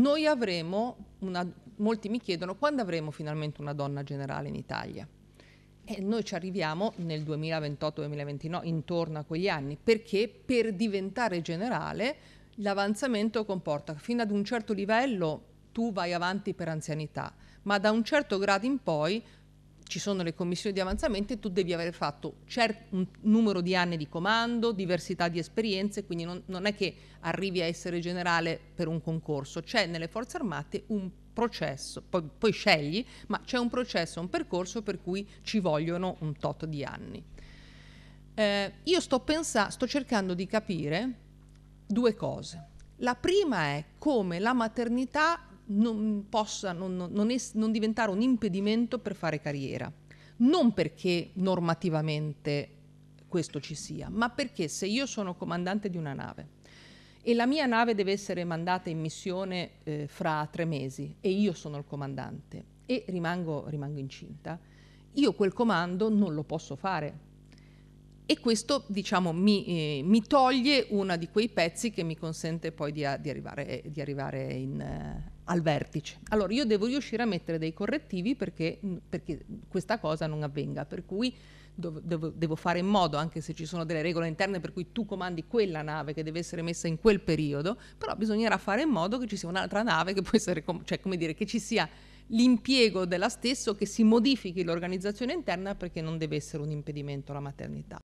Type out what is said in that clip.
noi avremo, una, molti mi chiedono, quando avremo finalmente una donna generale in Italia? E noi ci arriviamo nel 2028-2029, intorno a quegli anni, perché per diventare generale l'avanzamento comporta che fino ad un certo livello tu vai avanti per anzianità, ma da un certo grado in poi ci sono le commissioni di avanzamento e tu devi aver fatto cert- un numero di anni di comando, diversità di esperienze, quindi non, non è che arrivi a essere generale per un concorso, c'è nelle forze armate un processo, poi, poi scegli, ma c'è un processo, un percorso per cui ci vogliono un tot di anni. Eh, io sto, pensa- sto cercando di capire due cose. La prima è come la maternità non possa non, non, es- non diventare un impedimento per fare carriera. Non perché normativamente questo ci sia, ma perché se io sono comandante di una nave e la mia nave deve essere mandata in missione eh, fra tre mesi e io sono il comandante e rimango, rimango incinta, io quel comando non lo posso fare e questo diciamo, mi, eh, mi, toglie uno di quei pezzi che mi consente poi di, di arrivare, eh, di arrivare in, eh, al vertice. Allora io devo riuscire a mettere dei correttivi perché, mm, perché questa cosa non avvenga, per cui devo, devo, fare in modo, anche se ci sono delle regole interne per cui tu comandi quella nave che deve essere messa in quel periodo, però bisognerà fare in modo che ci sia un'altra nave che può essere, com- cioè come dire, che ci sia l'impiego della stessa che si modifichi l'organizzazione interna perché non deve essere un impedimento alla maternità.